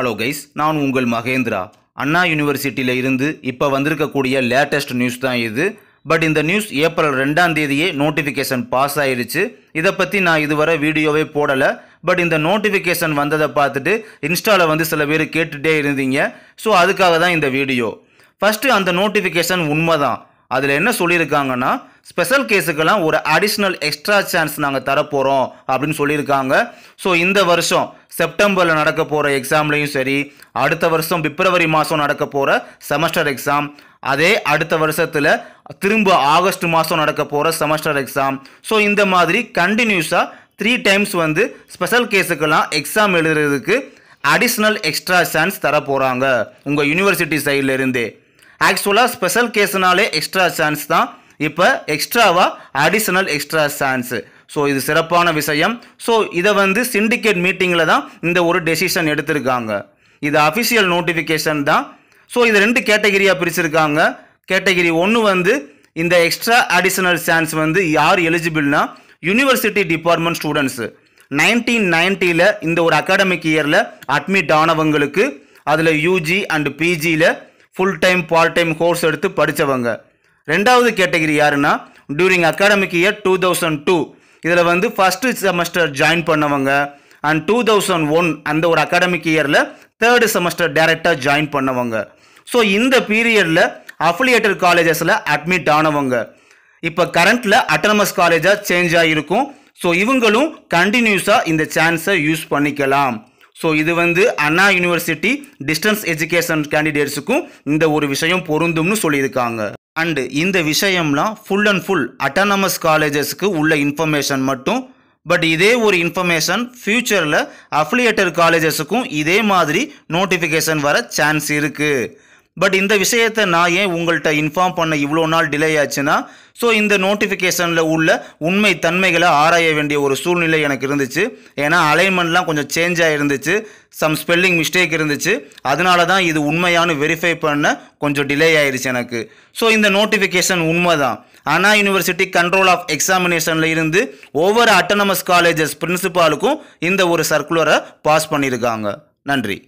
hello guys நான் உங்கள் மகேந்திரா அண்ணா யூனிவர்சிட்டியில் இருந்து இப்போ வந்திருக்கக்கூடிய லேட்டஸ்ட் நியூஸ் தான் இது பட் இந்த நியூஸ் ஏப்ரல் ரெண்டாம் தேதியே நோட்டிஃபிகேஷன் பாஸ் ஆயிடுச்சு இதை பற்றி நான் இதுவரை வீடியோவே போடலை பட் இந்த நோட்டிஃபிகேஷன் வந்ததை பார்த்துட்டு இன்ஸ்டாவில் வந்து சில பேர் கேட்டுகிட்டே இருந்தீங்க ஸோ அதுக்காக தான் இந்த வீடியோ ஃபஸ்ட்டு அந்த நோட்டிஃபிகேஷன் உண்மை தான் அதில் என்ன சொல்லியிருக்காங்கன்னா ஸ்பெஷல் கேஸுக்கெல்லாம் ஒரு அடிஷ்னல் எக்ஸ்ட்ரா சான்ஸ் நாங்கள் தரப்போகிறோம் அப்படின்னு சொல்லியிருக்காங்க ஸோ இந்த வருஷம் செப்டம்பரில் நடக்க போகிற எக்ஸாம்லேயும் சரி அடுத்த வருஷம் பிப்ரவரி மாதம் நடக்க போகிற செமஸ்டர் எக்ஸாம் அதே அடுத்த வருஷத்தில் திரும்ப ஆகஸ்ட் மாதம் நடக்க போகிற செமஸ்டர் எக்ஸாம் ஸோ இந்த மாதிரி கண்டினியூஸாக த்ரீ டைம்ஸ் வந்து ஸ்பெஷல் கேஸுக்கெல்லாம் எக்ஸாம் எழுதுறதுக்கு அடிஷ்னல் எக்ஸ்ட்ரா சான்ஸ் தர போகிறாங்க உங்கள் யூனிவர்சிட்டி சைட்லேருந்தே ஆக்சுவலாக ஸ்பெஷல் கேஸுனாலே எக்ஸ்ட்ரா சான்ஸ் தான் இப்போ எக்ஸ்ட்ராவாக அடிஷ்னல் எக்ஸ்ட்ரா சான்ஸு ஸோ இது சிறப்பான விஷயம் ஸோ இதை வந்து சிண்டிகேட் மீட்டிங்கில் தான் இந்த ஒரு டெசிஷன் எடுத்திருக்காங்க இது அஃபிஷியல் நோட்டிஃபிகேஷன் தான் ஸோ இது ரெண்டு கேட்டகிரியாக பிரிச்சிருக்காங்க கேட்டகிரி ஒன்று வந்து இந்த எக்ஸ்ட்ரா அடிஷனல் சான்ஸ் வந்து யார் எலிஜிபிள்னா யூனிவர்சிட்டி டிபார்ட்மெண்ட் ஸ்டூடெண்ட்ஸு நைன்டீன் நைன்ட்டியில் இந்த ஒரு அகாடமிக் இயரில் அட்மிட் ஆனவங்களுக்கு அதில் யூஜி அண்ட் பிஜியில் full time part time course எடுத்து படித்தவங்க ரெண்டாவது கேட்டகிரி யாருன்னா during academic year two thousand two இதில் வந்து ஃபஸ்ட்டு செமஸ்டர் ஜாயின் பண்ணவங்க அண்ட் டூ தௌசண்ட் ஒன் அந்த ஒரு அகாடமிக் இயரில் தேர்டு செமஸ்டர் டேரெக்டாக ஜாயின் பண்ணவங்க ஸோ இந்த பீரியடில் அஃபிலியேட்டட் காலேஜஸில் அட்மிட் ஆனவங்க இப்போ கரண்ட்டில் அட்டனமஸ் காலேஜாக சேஞ்ச் ஆகிருக்கும் ஸோ இவங்களும் கண்டினியூஸாக இந்த சான்ஸை யூஸ் பண்ணிக்கலாம் ஸோ இது வந்து அண்ணா யூனிவர்சிட்டி டிஸ்டன்ஸ் எஜுகேஷன் கேண்டிடேட்ஸுக்கும் இந்த ஒரு விஷயம் பொருந்தும்னு சொல்லியிருக்காங்க அண்டு இந்த விஷயம்லாம் ஃபுல் அண்ட் ஃபுல் அட்டானமஸ் காலேஜஸ்க்கு உள்ள இன்ஃபர்மேஷன் மட்டும் பட் இதே ஒரு இன்ஃபர்மேஷன் ஃப்யூச்சரில் அஃபிலியேட்டட் காலேஜஸுக்கும் இதே மாதிரி நோட்டிஃபிகேஷன் வர சான்ஸ் இருக்குது பட் இந்த விஷயத்தை நான் ஏன் உங்கள்கிட்ட இன்ஃபார்ம் பண்ண இவ்வளோ நாள் டிலே ஆச்சுன்னா ஸோ இந்த நோட்டிஃபிகேஷனில் உள்ள உண்மை தன்மைகளை ஆராய வேண்டிய ஒரு சூழ்நிலை எனக்கு இருந்துச்சு ஏன்னா அலைன்மெண்ட்லாம் கொஞ்சம் சேஞ்ச் ஆகிருந்துச்சு சம் ஸ்பெல்லிங் மிஸ்டேக் இருந்துச்சு அதனால தான் இது உண்மையானு வெரிஃபை பண்ண கொஞ்சம் டிலே ஆயிடுச்சு எனக்கு ஸோ இந்த நோட்டிஃபிகேஷன் உண்மை தான் அண்ணா யூனிவர்சிட்டி கண்ட்ரோல் ஆஃப் எக்ஸாமினேஷனில் இருந்து ஒவ்வொரு அட்டனமஸ் காலேஜஸ் பிரின்சிபாலுக்கும் இந்த ஒரு சர்க்குலரை பாஸ் பண்ணியிருக்காங்க நன்றி